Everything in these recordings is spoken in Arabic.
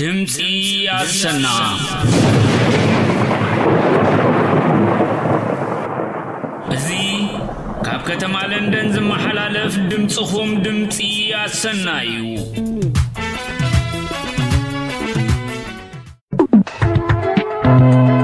ድምፂ አሰና እዚ ካብ ከተማ ለንደን ዝመሓላለፍ ድምፅኹም ድምፂ ኣሰና እዩ thank you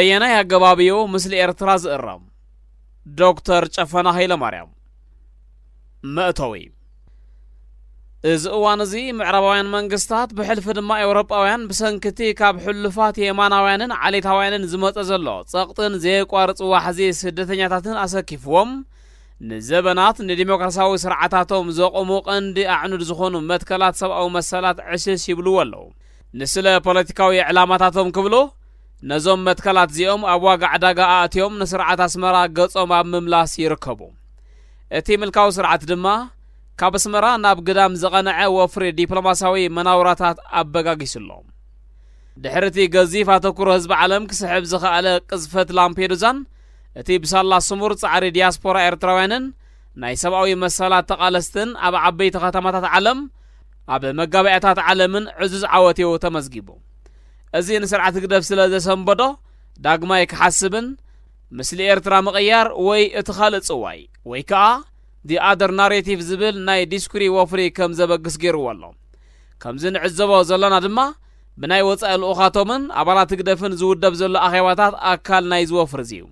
በየናይ አገባቢዮ ምስሊ ኤርትራ ዝእረም ዶክተር ጨፈና ሃይለ ማርያም መእተዊ እዚ እዋን እዚ ምዕራባውያን መንግስትታት ብሕልፊ ድማ ኤውሮጳውያን ብሰንኪቲ ካብ ሕሉፋት የማናውያንን ዓሌታውያንን ዝመፀ ዘሎ ጸቕጥን ዘየቋርፅ ዋሕዚ ስደተኛታትን ኣሰኪፍዎም ንዘበናት ንዲሞክራሲያዊ ስርዓታቶም ዘቖሙ ቐንዲ ኣዕኑድ ዝኾኑ መትከላት ሰብኣዊ መሰላት ዕሽሽ ይብልዎ ኣለዉ ንስለ ፖለቲካዊ ዕላማታቶም ክብሎ ነዞም መትከላት እዚኦም ኣብ ዋጋ ዕዳጋ ኣእትዮም ንስርዓት ኣስመራ ገጾም ኣብ ምምላስ ይርከቡ እቲ ምልካዊ ስርዓት ድማ ካብ ኣስመራ ናብ ግዳም ዘቐንዐ ወፍሪ ዲፕሎማሳዊ መናውራታት ኣበጋጊስ ኣሎ ድሕሪ እቲ ገዚፍ ኣተኩሮ ህዝቢ ዓለም ክስሕብ ዝኽኣለ ቅዝፈት ላምፔዱዛን እቲ ብሳላ ስሙር ጻዕሪ ዲያስፖራ ኤርትራውያንን ናይ ሰብኣዊ መሰላት ተቓለስትን ኣብ ዓበይቲ ኸተማታት ዓለም ኣብ መጋቢያታት ዓለምን ዕዙዝ ዓወቴው ተመዝጊቡ እዚ ንስርዓት ግደፍ ስለ ዘሰንበዶ ዳግማይ ክሓስብን ምስሊ ኤርትራ ምቕያር ወይ እቲ ኻልእ ጽዋይ ወይ ከዓ ዲ ኣደር ናሬቲቭ ዝብል ናይ ዲስኩሪ ወፍሪ ከም ዘበግስ ገይርዎ ኣሎ ከምዚ ንዕዘቦ ዘለና ድማ ብናይ ወጻኢ ልኡኻቶምን ኣባላት ግደፍን ዝውደብ ዘሎ ኣኼባታት ኣካል ናይ ዝወፍርዝ እዩ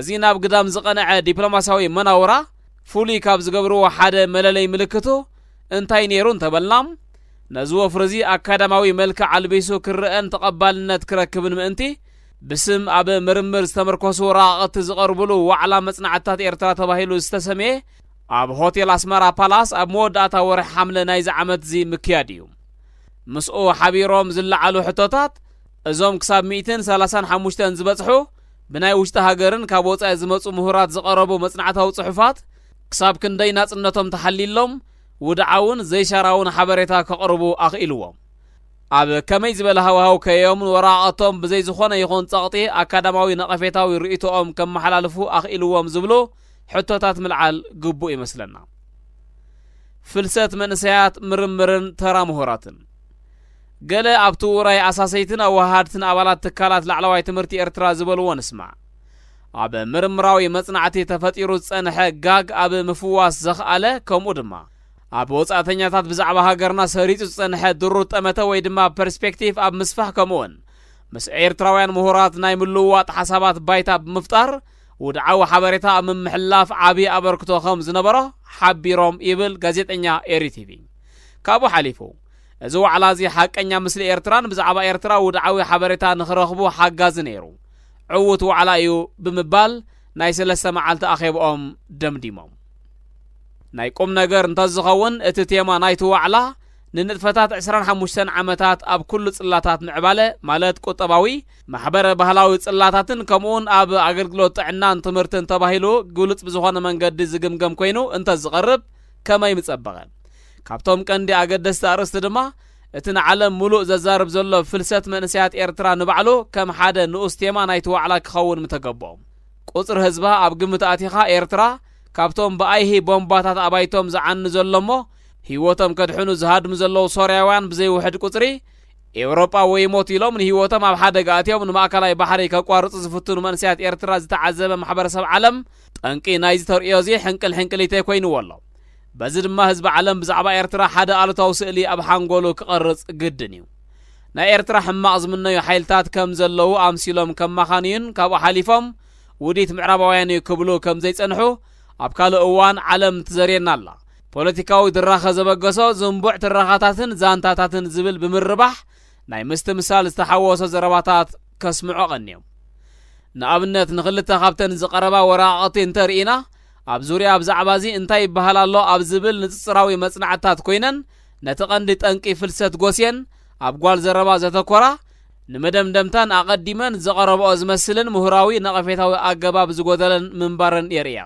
እዚ ናብ ግዳም ዝቐንዐ ዲፕሎማስያዊ መናውራ ፍሉይ ካብ ዝገብርዎ ሓደ መለለይ ምልክቱ እንታይ ነይሩ እንተበልናም نزو فرزي أكاداماوي ملك عالبيسو كرئن تقبال نت كركبن مأنتي بسم أب مرمر استمركوسو راقت زقربلو وعلى مصنعتات إرترا تباهيلو استسميه أب هوتيل أسمارا بالاس أب مود أتا ورح حملة نايز عمت زي مكياديوم مسؤو حبيروم زلعلو حتوتات እዞም ክሳብ 135 ዝበጽሑ ብናይ ውሽጢ ሃገርን ካብ ወጻኢ ዝመጹ ምሁራት ዝቐረቡ መጽናዕታዊ ጽሑፋት ክሳብ ክንደይ ናጽነቶም ተሓሊሎም ودعون زي شراون حبريتا كقربو أخيلوهم ኣብ ከመይ ዝበለ ሃዋህው ከየምን ወራቕቶም ብዘይ ዝኾነ ይኹን ጸቕጢ ኣካዳማዊ ነቐፌታዊ ርእቶኦም ከመሓላልፉ ኣኽኢልዎም ዝብሎ ሕቶታት ምልዓል ግቡእ ይመስለና ፍልሰት መንእሰያት ምርምርን ተራ ምሁራትን ገለ ኣብቲ ውራይ ኣሳሰይትን ኣወሃድትን ኣባላት ትካላት ላዕለዋይ ትምህርቲ ኤርትራ ዝበልዎ ንስማዕ ኣብ ምርምራዊ መጽናዕቲ ተፈጢሩ ዝጸንሐ ጋግ ኣብ ምፍዋስ ዘኽኣለ ከምኡ ድማ ኣብ ወጻእተኛታት ብዛዕባ ሃገርና ሰሪጹ ዝጸንሐ ድሩር ጠመተ ወይ ድማ ፐርስፔክቲቭ ኣብ ምስፋሕ ከምኡውን ምስ ኤርትራውያን ምሁራት ናይ ምልውዋጥ ሓሳባት ባይታ ብምፍጣር ውድዓዊ ሓበሬታ ኣብ ምምሕላፍ ዓብዪ ኣበርክቶ ከም ዝነበሮ ሓቢሮም ይብል ጋዜጠኛ ኤሪቲቪ ካብኡ ሓሊፉ እዚ ዋዕላ እዚ ሓቀኛ ምስሊ ኤርትራን ብዛዕባ ኤርትራ ውድዓዊ ሓበሬታ ንኽረኽቡ ሓጋዚ ነይሩ ዕውት ዋዕላ እዩ ብምባል ናይ ሰለስተ መዓልቲ ኣኼብኦም ደምዲሞም ናይ ቁም ነገር እንተዝኸውን እቲ ቴማ ናይቲ ዋዕላ ንንጥፈታት 25 ዓመታት ኣብ ኩሉ ጽላታት ምዕባለ ማለት ቁጠባዊ ማሕበረ ባህላዊ ጽላታትን ከምኡውን ኣብ ኣገልግሎት ጥዕናን ትምህርትን ተባሂሉ ግሉጽ ብዝኾነ መንገዲ ዝግምገም ኮይኑ እንተዝቐርብ ከመይ ምጸበቐ ካብቶም ቀንዲ ኣገደስቲ ኣርእስቲ ድማ እቲ ንዓለም ሙሉእ ዘዛርብ ዘሎ ፍልሰት መንእስያት ኤርትራ ንባዕሉ ከም ሓደ ንኡስ ቴማ ናይቲ ዋዕላ ክኸውን ምተገብኦም ቁፅሪ ህዝባ ኣብ ግምት ኣቲኻ ኤርትራ ካብቶም ብኣይሂ ቦምባታት ኣባይቶም ዝዓኒ ዘሎ እሞ ህይወቶም ከድሕኑ ዝሃድሙ ዘለዉ ሶርያውያን ብዘይውሕድ ቁፅሪ ኤውሮጳ ወይ ሞት ኢሎም ንህይወቶም ኣብ ሓደጋ እትዮም ንማእከላይ ባሕሪ ከቋርፁ ዝፍትኑ መንስያት ኤርትራ ዝተዓዘበ ማሕበረሰብ ዓለም ጠንቂ ናይዚ ተርእዮ እዚ ሕንቅል ሕንቅሊተይ ኮይኑዎ ኣሎ በዚ ድማ ህዝቢ ዓለም ብዛዕባ ኤርትራ ሓደ ኣሉታዊ ስእሊ ኣብ ሓንጎሉ ክቐርጽ ግድን እዩ ናይ ኤርትራ ሕማቕ ዝምነዩ ሓይልታት ከም ዘለዉ ኣምሲሎም ከማኻንዩን ካብኡ ሓሊፎም ውዲት ምዕራባውያን እዩ ክብሉ ከም ዘይጸንሑ ኣብ ካልእ እዋን ዓለም ትዘርየና ኣላ ፖለቲካዊ ድራኸ ዘበገሶ ዝምቡዕ ትራኻታትን ዛንታታትን ዝብል ብምርባሕ ናይ ምስቲ ምሳል ዝተሓወሶ ዘረባታት ከስምዖ ቐኒዮም ንኣብነት ንኽልተ ካብተን ዝቐረባ ወረቓቕቲ እንተርኢና ኣብ ዙርያ ብዛዕባ እዚ እንታይ ይበሃል ኣሎ ኣብ ዝብል ንፅፅራዊ መጽናዕትታት ኮይነን ነቲ ቐንዲ ጠንቂ ፍልሰት ጐስየን ኣብ ጓል ዘረባ ዘተኰራ ንመደምደምታን ኣቐዲመን ዘቐረብኦ ዝመስልን ምሁራዊ ነቐፌታዊ ኣገባብ ዝጐደለን ምንባርን የርእያ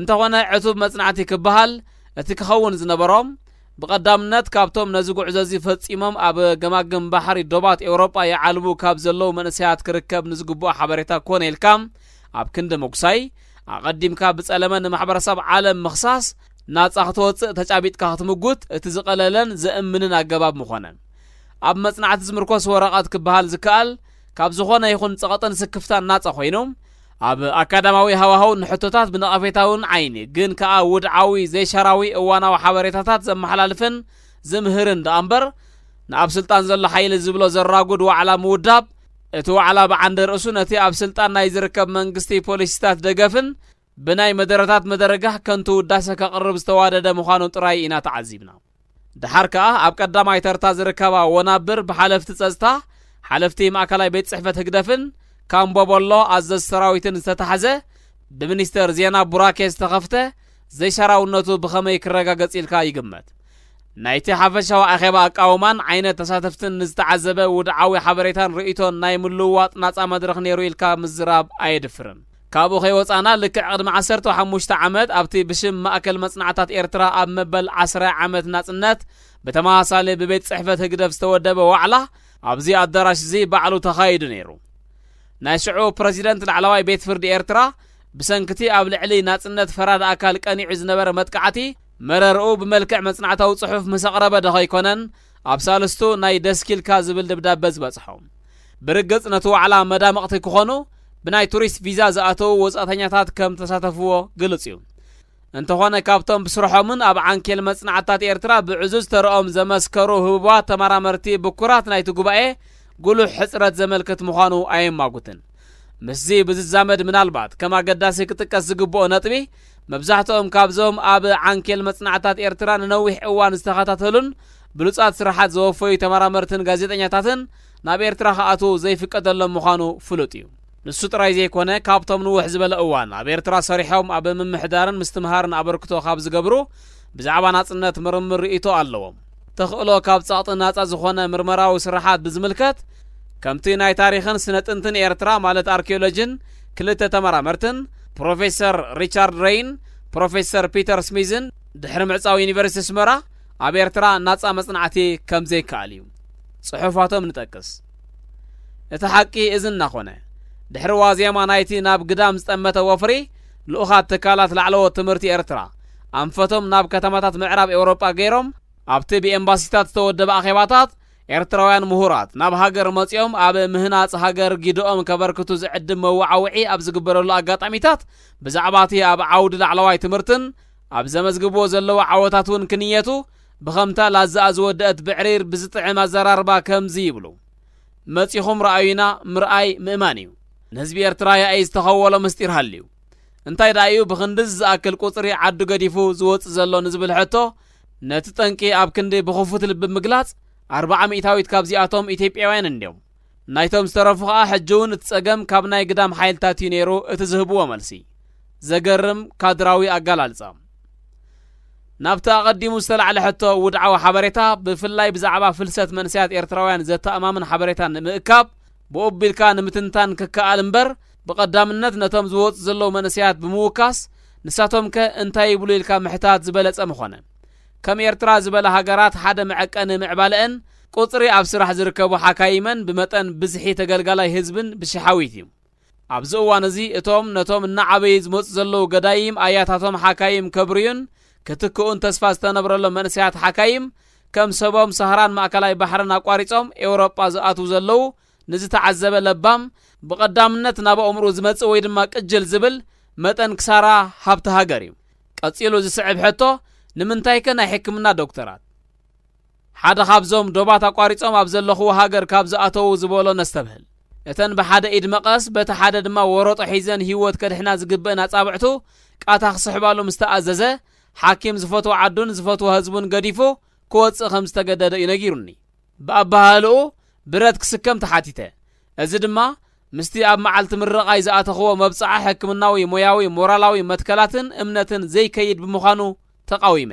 እንተኾነ ዕቱብ መጽናዕቲ ክበሃል እቲ ክኸውን ዝነበሮም ብቐዳምነት ካብቶም ነዚ ጉዕዞ እዚ ፈጺሞም ኣብ ገማግም ባሕሪ ዶባት ኤውሮጳ የዓልቡ ካብ ዘለዉ መንእሰያት ክርከብ ንዝግብኦ ሓበሬታ ኮነ ኢልካ ኣብ ክንዲ ምጉሳይ ኣቐዲምካ ብጸለመ ንማሕበረሰብ ዓለም ምኽሳስ ናጻ ክትወፅእ ተጫቢጥካ ክትምጉት እቲ ዝቐለለን ዘእምንን ኣገባብ ምኾነን ኣብ መጽናዕቲ ዝምርኮስ ወረቐት ክበሃል ዝከኣል ካብ ዝኾነ ይኹን ጸቕጥን ስክፍታን ናጻ ኮይኑ ኣብ ኣካዳማዊ ሃዋህው ንሕቶታት ብነቐፌታውን ዓይኒ ግን ከዓ ውድዓዊ ዘይሸራዊ እዋናዊ ሓበሬታታት ዘመሓላልፍን ዝምህርን ደኣ እምበር ንኣብ ስልጣን ዘሎ ሓይሊ ዝብሎ ዘራጉድ ዋዕላ ምውዳብ እቲ ዋዕላ ብዓንዲ ርእሱ ነቲ ኣብ ስልጣን ናይ ዝርከብ መንግስቲ ፖሊሲታት ደገፍን ብናይ መደረታት መደረጋህ ከንቱ ውዳሰ ከቕርብ ዝተዋደደ ምዃኑ ጥራይ ኢና ተዓዚብና ድሓር ከዓ ኣብ ቀዳማይ ተርታ ዝርከባ ወናብር ብሓለፍቲ ጸጥታ ሓለፍቲ ማእከላይ ቤት ጽሕፈት ህግደፍን ካምቦበሎ ኣዘዝ ሰራዊትን ዝተታሓዘ ብሚኒስተር ዜና ቡራኬ ዝተኸፍተ ዘይሰራውነቱ ብኸመይ ክረጋገጽ ኢልካ ይግመት ናይቲ ሓፈሻዊ ኣኼባ ኣቃውማን ዓይነት ተሳተፍትን ንዝተዓዘበ ውድዓዊ ሓበሬታን ርእቶን ናይ ምልውዋጥ ናፃ መድረኽ ነይሩ ኢልካ ምዝራብ ኣየድፍርን ካብኡ ከይወፃና ልክዕ ቅድሚ 15 ዓመት ኣብቲ ብሽም ማእከል መጽናዕታት ኤርትራ ኣብ መበል 10 ዓመት ናጽነት ብተመሳሳሊ ብቤት ጽሕፈት ህግደፍ ዝተወደበ ዋዕላ ኣብዚ ኣዳራሽ እዚ ባዕሉ ተኻይዱ ነይሩ ናይ ሽዑ ፕረዚደንት ላዕለዋይ ቤት ፍርዲ ኤርትራ ብሰንኪቲ ኣብ ልዕሊ ናጽነት ፈራድ ኣካል ቀኒዑ ዝነበረ መጥቃዕቲ መረርኡ ብመልክዕ መጽናዕታዊ ጽሑፍ ምስ ኣቕረበ ደኸይኮነን ኣብ ሳልስቱ ናይ ደስኪልካ ዝብል ድብዳበ ዝበጽሖ ብርግጽ ነቲ ዋዕላ መዳምቕቲ ክኾኑ ብናይ ቱሪስት ቪዛ ዝኣተዉ ወጻእተኛታት ከም ተሳተፍዎ ግልጽ እዩ እንተኾነ ካብቶም ብስርሖምን ኣብ ዓንኬል መጽናዕትታት ኤርትራ ብዕዙዝ ተርኦም ዘመስከሩ ህቡባት ተመራመርቲ ብኩራት ናይቲ ጉባኤ ጉሉሕ ሕፅረት ዘመልክት ምዃኑ ኣየማጉትን ምስዚ ብዝዛመድ ምናልባት ከም ኣገዳሲ ክጥቀስ ዝግብኦ ነጥቢ መብዛሕትኦም ካብዞም ኣብ ዓንኬል መጽናዕታት ኤርትራ ንነዊሕ እዋን ዝተኸታተሉን ብሉጻት ስራሓት ዘወፈዩ ተመራመርትን ጋዜጠኛታትን ናብ ኤርትራ ከኣቱ ዘይፍቀደሎም ምዃኑ ፍሉጥ እዩ ንሱ ጥራይ ዘይኮነ ካብቶም ንውሕ ዝበለ እዋን ኣብ ኤርትራ ሰሪሖም ኣብ ምምሕዳርን ምስትምሃርን ኣበርክቶ ካብ ዝገብሩ ብዛዕባ ናጽነት ምርምር ርእቶ ኣለዎም ተኽእሎ ካብ ጻቕጥን ናጻ ዝኾነ ምርመራዊ ስራሓት ብዝምልከት ከምቲ ናይ ታሪኽን ስነ ጥንትን ኤርትራ ማለት ኣርኪኦሎጅን ክልተ ተመራመርትን ፕሮፌሰር ሪቻርድ ሬይን ፕሮፌሰር ፒተር ስሚዝን ድሕሪ ምዕፃው ዩኒቨርሲቲ ስመራ ኣብ ኤርትራ ናጻ መጽናዕቲ ከም ዘይከኣል እዩ ጽሑፋቶም ንጠቅስ እቲ ሓቂ እዚ እናኾነ ድሕሪ ዋዜማ ናይቲ ናብ ግዳም ዝጠመተ ወፍሪ ልኡኻት ትካላት ላዕለዎ ትምህርቲ ኤርትራ ኣንፈቶም ናብ ከተማታት ምዕራብ ኤውሮጳ ገይሮም ኣብቲ ብኤምባሲታት ዝተወደበ ኣኼባታት ኤርትራውያን ምሁራት ናብ ሃገር መጺኦም ኣብ ምህናፅ ሃገር ጊድኦም ከበርክቱ ዝዕድም መወዓውዒ ኣብ ዝግበረሉ ኣጋጣሚታት ብዛዕባ እቲ ኣብ ዓውዲ ላዕለዋይ ትምህርትን ኣብ ዘመዝግብዎ ዘለዎ ዓወታት እውን ክንየቱ ብኸምታ ላዛኣ ዝወድአት ብዕሪር ብዝጥዕም ኣዘራርባ ከምዚ ይብሉ መጺኹም ረአዩና ምርኣይ ምእማን እዩ ንህዝቢ ኤርትራ ያእይ ዝተኸወሎ ምስጢር ሃልዩ እንታይ ዳ እዩ ብክንዲዝ ዝኣክል ቁፅሪ ዓዱ ገዲፉ ዝወፅእ ዘሎ ንዝብል ሕቶ ነቲ ጠንቂ ኣብ ክንዲ ብኽፉት ልቢ ምግላጽ ኣርባዓ ሚእታዊት ካብዚኣቶም ኢትዮጵያውያን እንዲዮም ናይቶም ዝተረፉ ኸኣ ሕጂ እውን እቲ ጸገም ካብ ናይ ግዳም ሓይልታት እዩ ነይሩ እቲ ዝህብዎ መልሲ ዘገርም ካድራዊ ኣገላልጻ ናብቲ ኣቐዲሙ ዝተላዕለ ሕቶ ውድዓዊ ሓበሬታ ብፍላይ ብዛዕባ ፍልሰት መንስያት ኤርትራውያን ዘተኣማምን ሓበሬታ ንምእካብ ብኦቢልካ ንምትንታን ክከኣል እምበር ብቐዳምነት ነቶም ዝወፁ ዘለዉ መንስያት ብምውካስ ንሳቶም ከ እንታይ ይብሉ ኢልካ ምሕታት ዝበለጸ ምኾነ ከም ኤርትራ ዝበለ ሃገራት ሓደ መዐቀኒ ምዕባልአን ቁፅሪ ኣብ ስራሕ ዝርከቡ ሓካይመን ብመጠን ብዝሒ ተገልጋላይ ህዝብን ብሽሓዊት እዩ ኣብዚ እዋን እዚ እቶም ነቶም እናዓበይ ዝመፁ ዘለዉ ገዳይም ኣያታቶም ሓካይም ከብርዩን ክትክኡን ተስፋ ዝተነብረሎም መንእስያት ሓካይም ከም ሰቦም ሰሃራን ማእከላይ ባሕርን ኣቋሪፆም ኤውሮጳ ዝኣትዉ ዘለዉ ንዝተዓዘበ ለባም ብቐዳምነት ናብ ኣእምሩ ዝመጽእ ወይ ድማ ቅጅል ዝብል መጠን ክሳራ ሃብቲ ሃገር እዩ ቀጺሉ ዝስዕብ ሕቶ ንምንታይ ከ ናይ ሕክምና ዶክተራት ሓደ ካብዞም ዶባ ተቋሪፆም ኣብ ዘለኽዎ ሃገር ካብ ዝኣተዉ ዝበሎ ነስተብህል እተን ብሓደ ኢድ መቐስ በቲ ሓደ ድማ ወረጦ ሒዘን ህይወት ከድሕና ዝግብአን ኣጻብዕቱ ቃታ ክስሕባሉ ምስ ተኣዘዘ ሓኪም ዝፈትዎ ዓዱን ዝፈትዎ ህዝቡን ገዲፉ ክወፅእ ከም ዝተገደደ እዩ ነጊሩኒ ብኣባሃልኡ ብረት ክስከም ተሓቲተ እዚ ድማ ምስቲ ኣብ መዓልቲ ምረቓይ ዝኣተኽዎ መብፅዓ ሕክምናዊ ሞያዊ ሞራላዊ መትከላትን እምነትን ዘይከይድ ብምዃኑ ተቃዊመ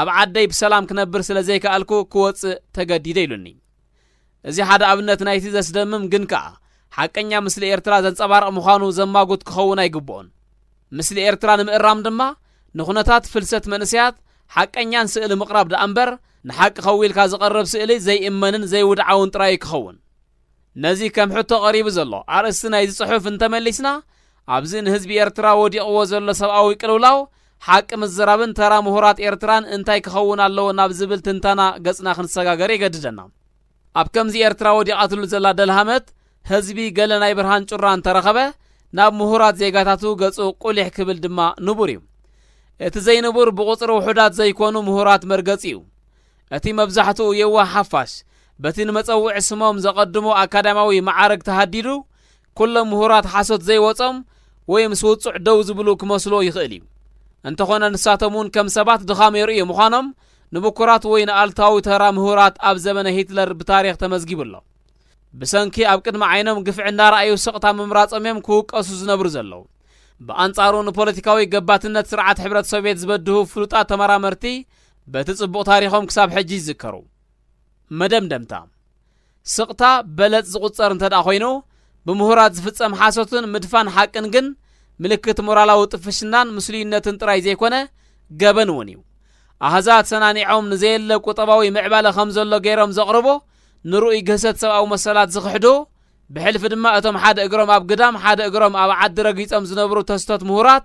ኣብ ዓደይ ብሰላም ክነብር ስለ ዘይከኣልኩ ክወፅእ ተገዲደ ኢሉኒ እዚ ሓደ ኣብነት ናይቲ ዘስደምም ግን ከኣ ሓቀኛ ምስሊ ኤርትራ ዘንጸባርቕ ምዃኑ ዘማጉት ክኸውን ኣይግብኦን ምስሊ ኤርትራ ንምእራም ድማ ንኹነታት ፍልሰት መንእስያት ሓቀኛን ስእሊ ምቕራብ ደኣ እምበር ንሓቂ ኸዊልካ ዝቐርብ ስእሊ ዘይእመንን ዘይውድዓውን ጥራይ ክኸውን ነዚ ከም ሕቶ ቐሪቡ ዘሎ ኣርእስቲ ናይዚ ጽሑፍ እንተመሊስና ኣብዚ ንህዝቢ ኤርትራ ወዲቕዎ ዘሎ ሰብኣዊ ቅልውላው ሓቂ ምዝራብን ተራ ምሁራት ኤርትራን እንታይ ክኸውን ናብ ዝብል ትንተና ገጽና ክንሰጋገር ይገድደና ኣብ ከምዚ ኤርትራ ወዲቓትሉ ዘላ ደልሃመት ህዝቢ ገለ ናይ ብርሃን ጩራ እንተረኸበ ናብ ምሁራት ዜጋታቱ ገጹ ቁሊሕ ክብል ድማ ንቡር እዩ እቲ ዘይንቡር ብቝፅሪ ውሑዳት ዘይኮኑ ምሁራት መርገጺ እዩ እቲ መብዛሕትኡ የዋ ሓፋሽ በቲ ንመጸውዒ ስሞም ዘቐድሙ ኣካዳማዊ መዓረግ ተሃዲዱ ኵሎም ምሁራት ሓሶት ዘይወፆም ወይ ምስ ውጹዕ ደው ዝብሉ ክመስሎ ይኽእል እዩ እንተኾነ ንሳቶም እውን ከም ሰባት ድኻም የርእዩ ምዃኖም ንብኩራት ወይ ንኣልታዊ ተራ ምሁራት ኣብ ዘመነ ሂትለር ብታሪክ ተመዝጊቡሎ ብሰንኪ ኣብ ቅድሚ ዓይኖም ግፍዕ እንዳረኣዩ ስቕታ ምምራፆም እዮም ክውቀሱ ዝነብሩ ዘለዉ ብኣንጻሩ ንፖለቲካዊ ገባትነት ስርዓት ሕብረት ሶቪየት ዝበድሁ ፍሉጣት ተመራመርቲ በቲ ጽቡቕ ታሪኾም ክሳብ ሕጂ ይዝከሩ መደምደምታ ስቕታ በለፅ ዝቝጸር እንተ ደኣ ኮይኑ ብምሁራት ዝፍጸም ሓሶትን ምድፋን ሓቅን ግን ምልክት ሞራላዊ ጥፍሽናን ምስልይነትን ጥራይ ዘይኮነ ገበን እውን እዩ ኣህዛት ሰናኒዖም ንዘየለ ቁጠባዊ ምዕባለ ከም ዘሎ ገይሮም ዘቕርቦ ንርኡይ ግህሰት ሰብኣዊ መሰላት ዝኽሕዶ ብሕልፊ ድማ እቶም ሓደ እግሮም ኣብ ግዳም ሓደ እግሮም ኣብ ዓዲ ረጊፆም ዝነብሩ ተስቶት ምሁራት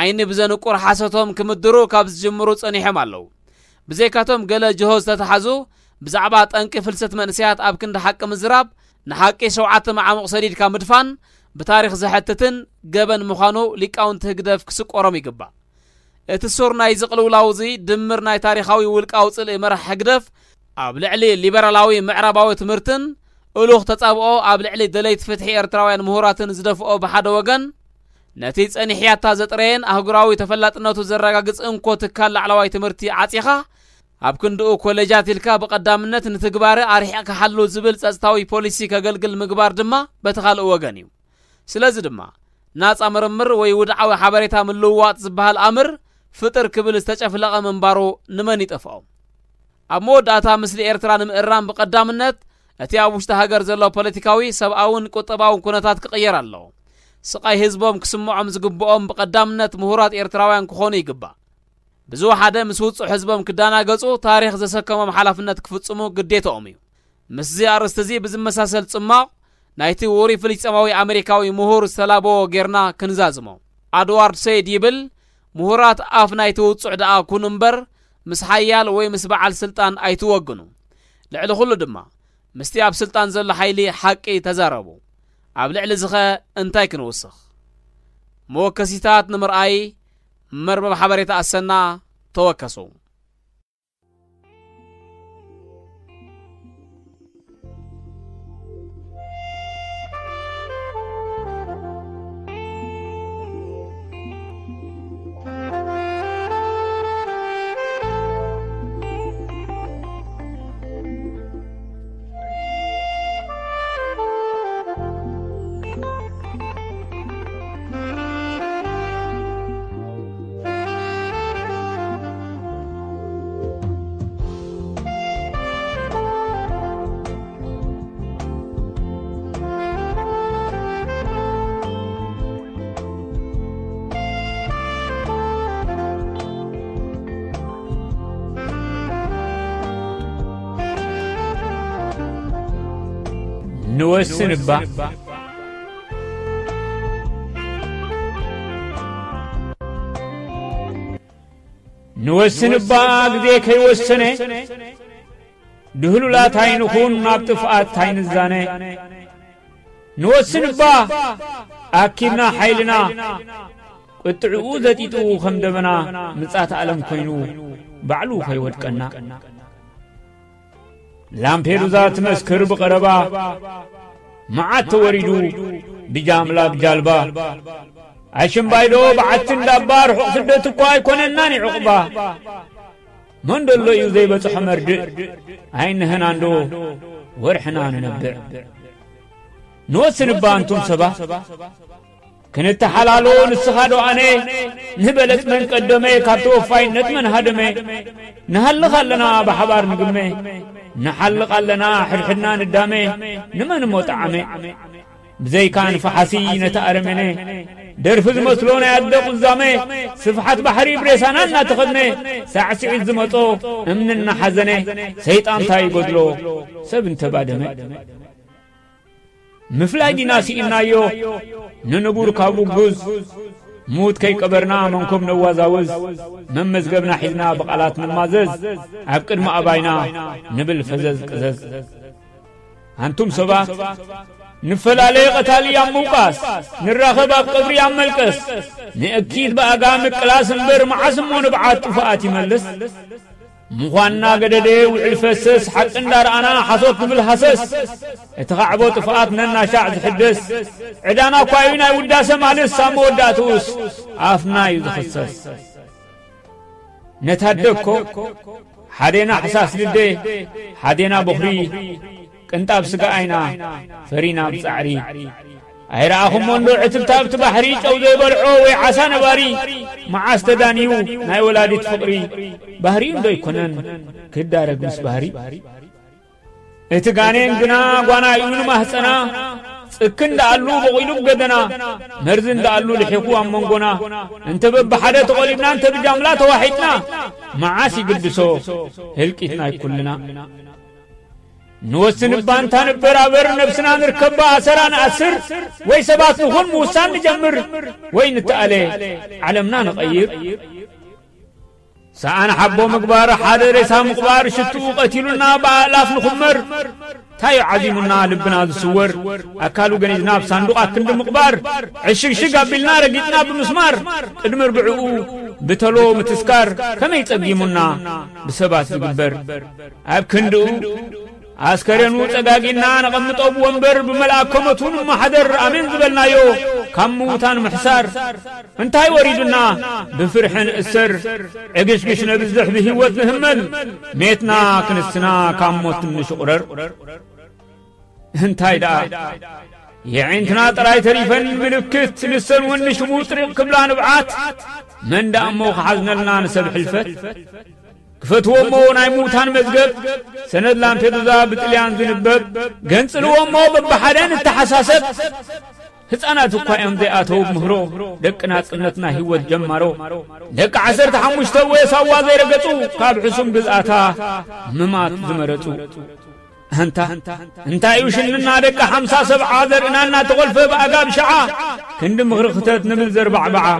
ዓይኒ ብዘንቁር ሓሰቶም ክምድሩ ካብ ዝጅምሩ ጸኒሖም ኣለዉ ብዘይካቶም ገለ ጅሆ ዝተተሓዙ ብዛዕባ ጠንቂ ፍልሰት መንእስያት ኣብ ክንዲ ሓቂ ምዝራብ ንሓቂ ሸውዓተ መዓሙቕ ሰዲድካ ምድፋን ብታሪክ ዝሕትትን ገበን ምዃኑ ሊቃውንቲ ህግደፍ ክስቆሮም ይግባእ እቲ ሱር ናይ ዝቕልውላው እዚ ድምር ናይ ታሪኻዊ ውልቃዊ ጽልኢ መራሕ ህግደፍ ኣብ ልዕሊ ሊበራላዊ ምዕራባዊ ትምህርትን እሉኽ ተጻብኦ ኣብ ልዕሊ ደለይት ፍትሒ ኤርትራውያን ምሁራትን ዝደፍኦ ብሓደ ወገን ነቲ ጸኒሕያታ ዘጥረየን ኣህጉራዊ ተፈላጥነቱ ዘረጋግጽ እንኮ ትካል ላዕለዋይ ትምህርቲ ዓጺኻ ኣብ ክንድኡ ኮሌጃት ኢልካ ብቐዳምነት ንትግባሪ ኣርሒቕካ ሓሉ ዝብል ጸጥታዊ ፖሊሲ ከገልግል ምግባር ድማ በቲ ኻልእ ወገን እዩ سلاز دما ناس أمر مر ويودع وحبرتها من لوات زبها الأمر فطر كبل استشف لقى من بارو نمني تفاو أمو داتا مثل إرتران مئران بقدام النت እቲ ኣብ ውሽጢ ሃገር ዘሎ ፖለቲካዊ ሰብኣውን ቁጠባውን ኩነታት ክቕየር ኣለዎ ስቓይ ህዝቦም ክስምዖም ዝግብኦም ብቐዳምነት ምሁራት ኤርትራውያን ክኾኑ ይግባእ ብዙ ሓደ ምስ ውፁእ ህዝቦም ክዳናገጹ ታሪክ ዘሰከሞም ሓላፍነት ክፍጽሙ ግዴትኦም እዩ ምስዚ ኣርእስቲ እዚ ብዝመሳሰል ጽማቕ ናይቲ ውሩይ ፍልስጥማዊ ኣሜሪካዊ ምሁር ሰላቦ ጌርና ክንዛዝሞ ኣድዋርድ ሰይድ ይብል ምሁራት ኣፍ ናይቲ ውጹዕ ደኣ ኩን እምበር ምስ ሓያል ወይ ምስ በዓል ስልጣን ኣይትወግኑ ልዕሊ ዅሉ ድማ ምስቲ ኣብ ስልጣን ዘሎ ሓይሊ ሓቂ ተዛረቡ ኣብ ልዕሊ እዚ ኸ እንታይ ክንውስኽ መወከሲታት ንምርኣይ መርበብ ሓበሬታ ኣሰና ተወከሱ السنبة ንወስንባ ጊዜ ከይወሰነ ድህሉላት አይንኹን ናብ ጥፍኣት ኣይንዛነ ንወስንባ ኣኪብና ሓይልና ቅጥዕኡ ዘጢጥኡ ከም ደበና ምጻት ዓለም ኮይኑ ባዕሉ ኸይወድቀና ላምፔዱዛ ትመስክር ብቐረባ ما توريدو بجام لاك جالبا عشم بايدو بعتن دابار سدت قاي كونناني عقبا من دلو يزي بتحمر د عين هناندو ورحنا ننبر نوسن بانتم سبا كنت حلالو نسخدو عني نبلت من قدمي كاتو فاين نتمن هدمي نهل خلنا بحبار نقمي نحلق ኣለና ሕድሕድና ንዳሜ ንመን እሞ ጣዕሜ ብዘይካ ንፋሓሲ ነቲ ኣረሜነ ደርፊ ዝመስሎ ናይ ኣደ ቁዛሜ ስፍሓት ባሕሪ ብሬሳና እናተኸድነ ሳዕስዒት ዝመጾ እምኒ እናሓዘነ ሰይጣን እንታይ ይጐድሎ ሰብ እንተባደመ ምፍላይ ዲና ስኢልናዮ ንንጉር ካብ ውጉዝ موت كي قبرنا منكم نوازاوز من مزقبنا حزنا بقالات من مازز عبقر ما أباينا نبل فزز قزز أنتم سبا نفل عليه قتال يا موقاس نرخب قبر يا ملكس نأكيد بأقام كلاس بر معزم ونبعات فاتي ملس مخانا قددي والفسس حق اندار انا حصوت نبل حسس اتغعبو طفقات ننا شعز حدس عدانا قايونا وداسة مالس سامو وداتوس افنا يدخسس نتهدكو حدينا حساس لدي حدينا بخري كنت ابسقا اينا فرينا بزعري اهرا اخم من بلعتب تابت بحري او دي برعو وي باري معاست دانيو نايولادي تفقري ባህሪን ዶ ይኮነን ክዳረግ ምስ ባህሪ እቲ ጋኔን ግና ጓና እዩን ማህፀና ጽክ እንዳኣሉ በቑሉ ገደና መርዚ እንዳኣሉ ልሒኩ ኣብ መንጎና እንተ በብሓደ ተቖሊብና እንተ ብጃምላ ተዋሒጥና መዓስ ይግድሶ ህልቂትና ይኩልና ንወስንባ እንታ ነበር ኣበር ነብስና ንርከባ ኣሰራ ንኣስር ወይ ሰባት ንኹን ምውሳን ንጀምር ወይ ንተኣለ ዓለምና ንቐይር سأنا حبو مقبار حدا ريسا مقبار شتو قتلنا بآلاف نخمر تاي عظيمنا لبنا السور أكالو جني جناب صندوق أكند مقبار عشق شقا بالنار قدنا بمسمار قدم ربعو بتلو متسكار كما يتقيمنا بسبات القبر أب كندو አስከሬኑ ጸጋጊና ነቐምጠው ወንበር ብመልአክ ኮመቱን ማሐደር ኣሜን ዝበልናዮ ካብ ምዉታን ምሕሳር እንታይ ወሪዱና ብፍርሕን እሰር ዕግሽግሽ ነብዝሕ ብህይወት ንህመል ሜትና ክንስና ካብ ሞት ንሽቑረር እንታይ ደኣ የዒንትና ጥራይ ተሪፈን ምልክት ንሰን እውን ንሽሙ ጥሪቕ ክብላ ንብዓት መንዳእ እሞ ክሓዝነልና ንሰብ ሕልፈት كفتو امو ناي موتان مزغب سند لان تدوزا بتليان زنبب غنصل امو ببحرين التحساسب هتانا تقوى ام دي اتو مهرو دكنا سنتنا هي جمارو دك عسر تحمش توي سوا زي رقتو قاب حسن بزاتا ممات زمرتو انت انت انت ايوش لنا دك حمسا سبع عذر انا تغلف باقاب شعا كند مغرقتت نمزر بعبعا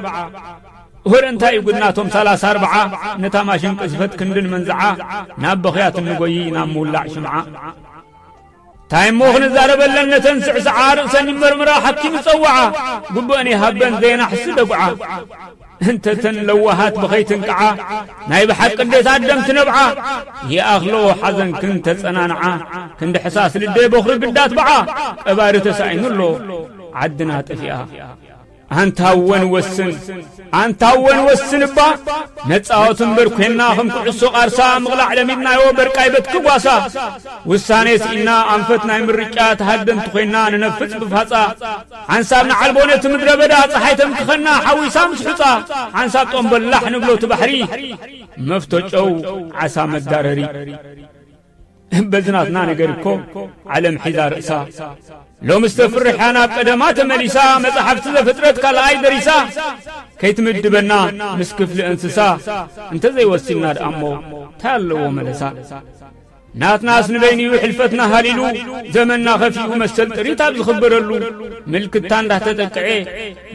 هر انتا يقدناتهم ثلاثة أربعة نتا ما شنك كندن منزعة ناب خيات النقوي نام مولع شمعة تايم موخن الزارب اللن نتنسع سعار سن مرمرا حكي مصوعة قبني هبا زين حسد أبعا انت تنلوهات بخيت انقعا ناي بحق اللي سادم تنبعا يا أخلو حزن كنت سنانعا كنت حساس للدي بخر قدات بعا أبارت سعين اللو عدنا تفيها አንታወን ወስን አንታወን ወስንባ ነጻወትን በርኩና ኸም ኩዕሶ ቃርሳ ምቕላዕ ለሚድናዮ በርቃይ በትክጓሳ ውሳኔ ስኢና ኣንፈት ናይ ምርጫ ተሃደንቲ ኾይንና ንነፍጽ ብፋጻ ዓንሳብ ንዓልቦ ነቲ ምድረ በዳ ፀሓይ ተምክኸና ሓዊሳ ምስ ሑፃ ዓንሳብ ጦም በላሕ ንብሎ እቲ ባሕሪ መፍተጨው ዓሳ መጋረሪ بلدناتنا نقركم علم حزار اسا لو مستفر حانا بقدمات مليسا مصحفت لفترة كالاي دريسا كيتمدبنا مسكف لأنسسا انت زي وسلنا الأمو تالو ملسا ናትና ስንበይንዩ ሕልፈትና ሃሊሉ ዘመንና ኸፊኡ መሰል ጥሪት ኣብ ዝኽበረሉ ምልክታ እንዳተጠቅዐ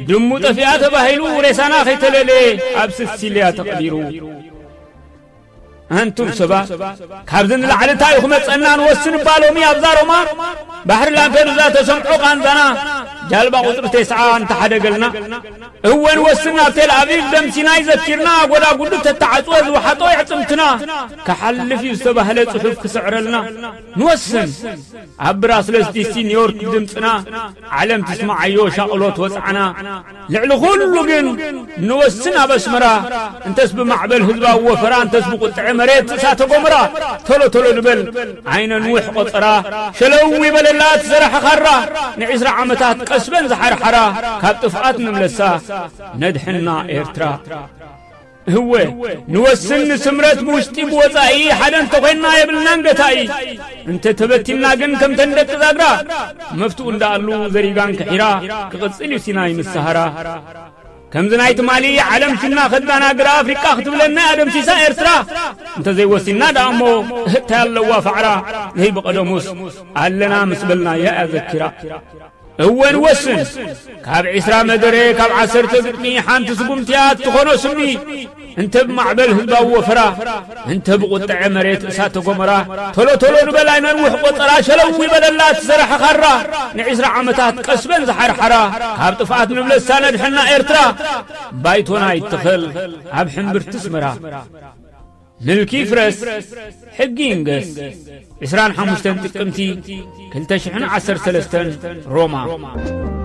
ድሙ ጠፊኣ ተባሂሉ ሬሳና ኸይተለለየ ኣብ ስሲልያ ተቐዲሩ أنتم سبا كابدن لعلى تاريخ متصنا نوسن بالومي أبزاروما بحر لامبير ذات سمعو قانزنا جالبا قطر تسعة أنت حدا قلنا هو نوسنا تل أبيب دم سيناي ذكرنا ولا قلت تتعطوه ذو حطوي قدمتنا كحلف يستبهل صحف كسعرلنا نوسن عبر سلس ديسي دمتنا علم تسمع ايو شقلوت وسعنا لعل كله نوسن بسمرا انتس بمعبل هزبا وفرا انتس بقطع مريت تساته قمرا تلو تلو نبل عين نوح قطرا شلوي بللات زرح خرا نعزر عمتات قسبن زحر حرا كاب نملسا ندحنا ايرترا هو نوسن سمرت بوشتي بوزاي حدن تقين نائب النانغ تاي انت تبتي ناغن كم تندك زاغرا مفتون دالو زريغان كهيرا كغسل سيناي مسهرا كم زناي تمالي عالم شنا خدنا ناغرا افريقا ختم لنا ادم سيسا ارسرا انت زي وسنا دامو تالو وافعرا نهي بقدموس علنا مسبلنا يا اذكرا እውን ወስን ካብ ዒስራ መደረ ካብ ዓሰርተ ግጥሚ ሓንቲ ስጉምትያ እትኾኖ ስሚ እንተ ብማዕበል ህዝባዊ ወፈራ እንተ ብቁጥዐ መሬት እሳተ ጎመራ ቶሎ ቶሎ ንበላይ ነንውሕ ቆፀራ ሸለው ይበለላ ትዘርሐ ኻራ ንዒስራ ዓመታት ቀስበን ዝሓርሓራ ካብ ጥፍኣት ምብለሳ ነድሕና ኤርትራ ባይቶና ይትኽል ኣብ ሕምብርቲ ስምራ للكيفرس حقينغ إسران حمشتن تقمتي كلتا شحن عسر سلستن روما, روما.